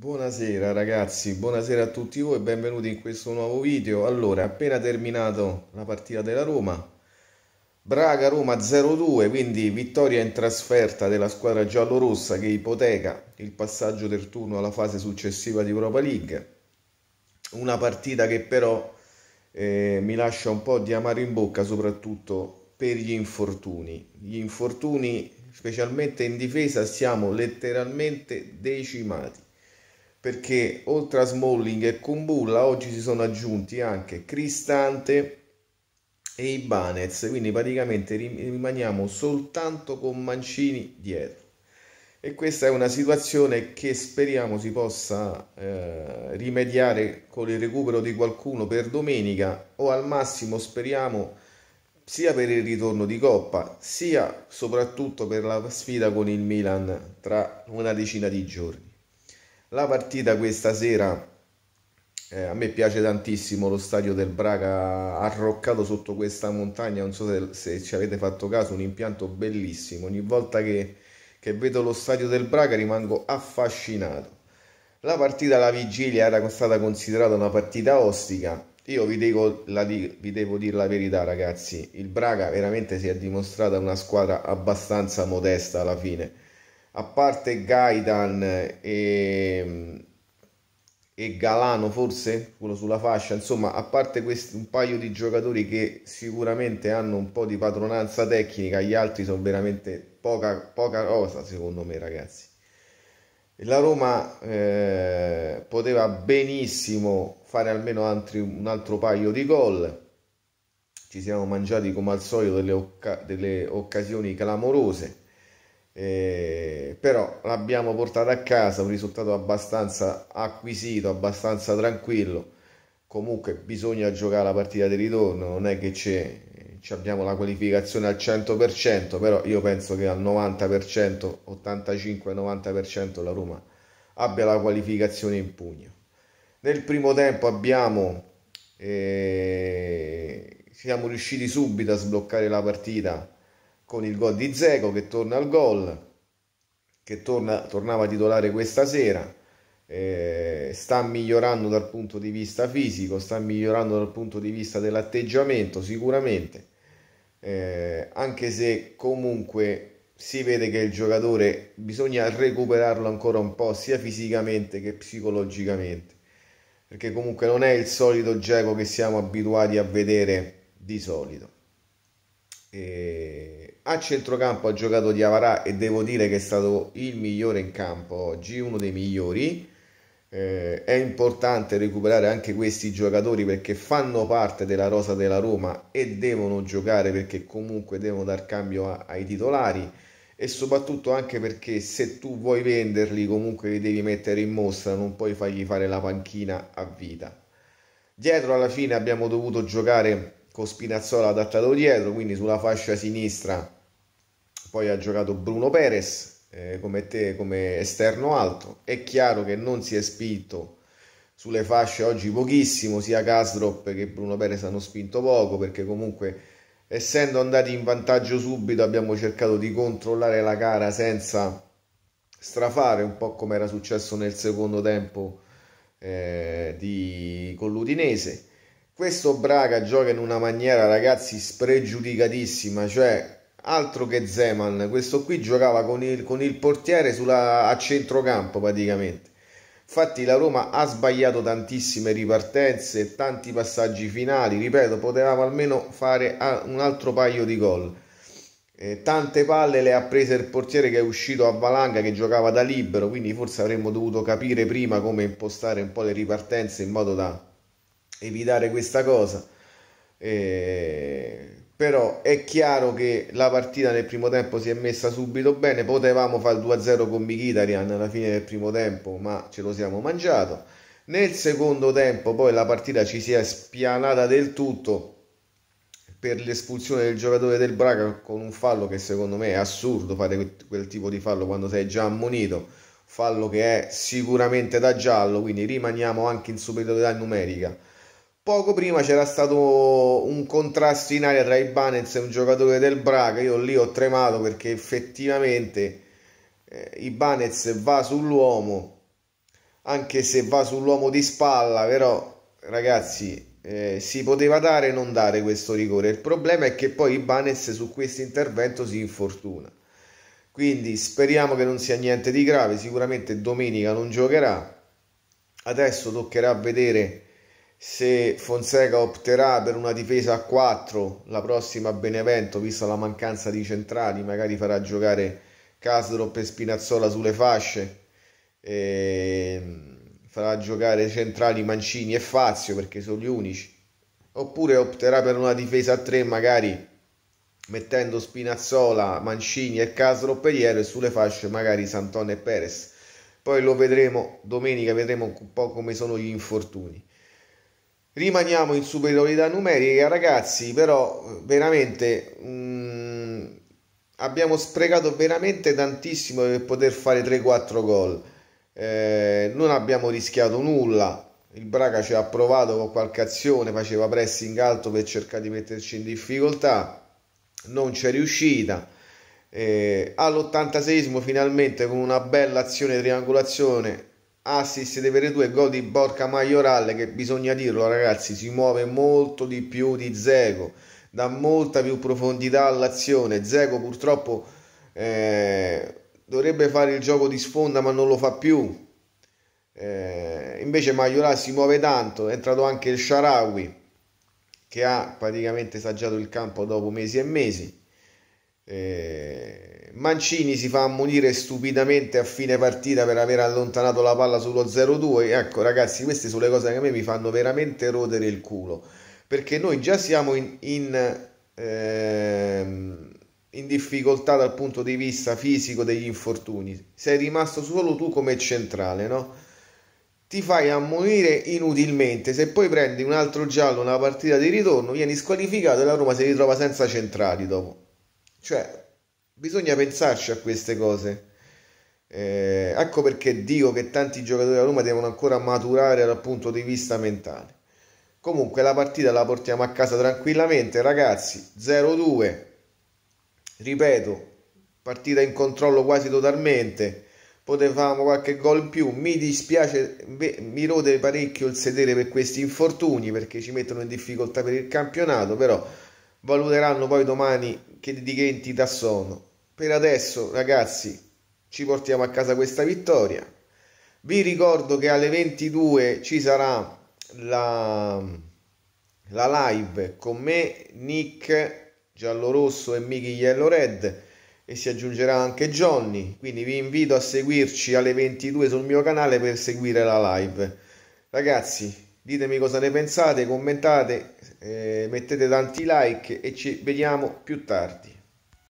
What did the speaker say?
Buonasera ragazzi, buonasera a tutti voi e benvenuti in questo nuovo video. Allora, appena terminato la partita della Roma, Braga-Roma 0-2, quindi vittoria in trasferta della squadra giallorossa che ipoteca il passaggio del turno alla fase successiva di Europa League. Una partita che però eh, mi lascia un po' di amaro in bocca, soprattutto per gli infortuni. Gli infortuni, specialmente in difesa, siamo letteralmente decimati perché oltre a Smalling e Kumbulla oggi si sono aggiunti anche Cristante e Ibanez, quindi praticamente rimaniamo soltanto con Mancini dietro. E questa è una situazione che speriamo si possa eh, rimediare con il recupero di qualcuno per domenica o al massimo speriamo sia per il ritorno di Coppa sia soprattutto per la sfida con il Milan tra una decina di giorni. La partita questa sera eh, a me piace tantissimo lo stadio del Braga arroccato sotto questa montagna, non so se, se ci avete fatto caso, un impianto bellissimo. Ogni volta che, che vedo lo stadio del Braga rimango affascinato. La partita alla vigilia era stata considerata una partita ostica. Io vi devo, la, vi devo dire la verità, ragazzi. Il Braga veramente si è dimostrata una squadra abbastanza modesta alla fine a parte Gaidan e, e Galano forse, quello sulla fascia, insomma, a parte questi, un paio di giocatori che sicuramente hanno un po' di padronanza tecnica, gli altri sono veramente poca, poca cosa secondo me ragazzi. La Roma eh, poteva benissimo fare almeno altri, un altro paio di gol, ci siamo mangiati come al solito delle, occa delle occasioni clamorose eh, però l'abbiamo portata a casa, un risultato abbastanza acquisito, abbastanza tranquillo. Comunque bisogna giocare la partita di ritorno, non è che c'è, abbiamo la qualificazione al 100%, però io penso che al 90%, 85-90% la Roma abbia la qualificazione in pugno. Nel primo tempo abbiamo, eh, siamo riusciti subito a sbloccare la partita con il gol di Zeco che torna al gol, che torna, tornava titolare questa sera, eh, sta migliorando dal punto di vista fisico, sta migliorando dal punto di vista dell'atteggiamento sicuramente, eh, anche se comunque si vede che il giocatore bisogna recuperarlo ancora un po' sia fisicamente che psicologicamente perché comunque non è il solito Geco che siamo abituati a vedere di solito e a centrocampo ha giocato Diavarà e devo dire che è stato il migliore in campo oggi, uno dei migliori. Eh, è importante recuperare anche questi giocatori perché fanno parte della rosa della Roma e devono giocare perché comunque devono dar cambio a, ai titolari e soprattutto anche perché se tu vuoi venderli comunque li devi mettere in mostra, non puoi fargli fare la panchina a vita. Dietro alla fine abbiamo dovuto giocare con Spinazzola adattato dietro, quindi sulla fascia sinistra poi ha giocato Bruno Perez eh, come te come esterno alto. È chiaro che non si è spinto sulle fasce oggi pochissimo, sia Castrop che Bruno Perez hanno spinto poco perché comunque essendo andati in vantaggio subito abbiamo cercato di controllare la gara senza strafare, un po' come era successo nel secondo tempo eh, di, con l'Udinese. Questo Braga gioca in una maniera, ragazzi, spregiudicatissima, cioè altro che Zeman, questo qui giocava con il, con il portiere sulla, a centrocampo praticamente. Infatti la Roma ha sbagliato tantissime ripartenze, tanti passaggi finali, ripeto, potevamo almeno fare ah, un altro paio di gol. Eh, tante palle le ha prese il portiere che è uscito a valanga che giocava da libero, quindi forse avremmo dovuto capire prima come impostare un po' le ripartenze in modo da evitare questa cosa. Eh, però è chiaro che la partita nel primo tempo si è messa subito bene, potevamo fare 2-0 con Mkhitaryan alla fine del primo tempo, ma ce lo siamo mangiato. Nel secondo tempo poi la partita ci si è spianata del tutto per l'espulsione del giocatore del Braga con un fallo che secondo me è assurdo fare quel tipo di fallo quando sei già ammonito, fallo che è sicuramente da giallo, quindi rimaniamo anche in superiorità numerica Poco prima c'era stato un contrasto in aria tra Ibanez e un giocatore del Braga, io lì ho tremato perché effettivamente eh, Ibanez va sull'uomo, anche se va sull'uomo di spalla, però ragazzi eh, si poteva dare e non dare questo rigore. Il problema è che poi Ibanez su questo intervento si infortuna. Quindi speriamo che non sia niente di grave, sicuramente domenica non giocherà. Adesso toccherà vedere se Fonseca opterà per una difesa a 4 la prossima Benevento, vista la mancanza di centrali, magari farà giocare Casdrop e Spinazzola sulle fasce, ehm, farà giocare centrali Mancini e Fazio perché sono gli unici, oppure opterà per una difesa a 3 magari mettendo Spinazzola, Mancini e Casdrop e Iero e sulle fasce magari Santone e Perez. Poi lo vedremo domenica, vedremo un po' come sono gli infortuni rimaniamo in superiorità numerica ragazzi però eh, veramente mh, mm, abbiamo sprecato veramente tantissimo per poter fare 3-4 gol eh, non abbiamo rischiato nulla il Braga ci ha provato con qualche azione faceva pressing alto per cercare di metterci in difficoltà non c'è riuscita eh, all'86 finalmente con una bella azione triangolazione assist ah, di veri due gol di Borca Maioral che bisogna dirlo ragazzi si muove molto di più di Zego dà molta più profondità all'azione Zego purtroppo eh, dovrebbe fare il gioco di sfonda ma non lo fa più eh, invece Maioral si muove tanto è entrato anche il Sharawi che ha praticamente saggiato il campo dopo mesi e mesi eh, Mancini si fa ammonire stupidamente a fine partita per aver allontanato la palla sullo 0-2. Ecco ragazzi, queste sono le cose che a me mi fanno veramente rodere il culo, perché noi già siamo in, in, ehm, in difficoltà dal punto di vista fisico degli infortuni. Sei rimasto solo tu come centrale, no? ti fai ammonire inutilmente. Se poi prendi un altro giallo nella partita di ritorno, vieni squalificato e la Roma si ritrova senza centrali dopo. Cioè, bisogna pensarci a queste cose. Eh, ecco perché dico che tanti giocatori della Roma devono ancora maturare dal punto di vista mentale. Comunque la partita la portiamo a casa tranquillamente, ragazzi. 0-2, ripeto, partita in controllo quasi totalmente. Potevamo qualche gol in più. Mi dispiace, mi rode parecchio il sedere per questi infortuni perché ci mettono in difficoltà per il campionato, però valuteranno poi domani che entità sono. Per adesso, ragazzi, ci portiamo a casa questa vittoria. Vi ricordo che alle 22 ci sarà la, la live con me, Nick Giallorosso e Mickey Yellow Red e si aggiungerà anche Johnny. Quindi vi invito a seguirci alle 22 sul mio canale per seguire la live. Ragazzi, ditemi cosa ne pensate, commentate, eh, mettete tanti like e ci vediamo più tardi.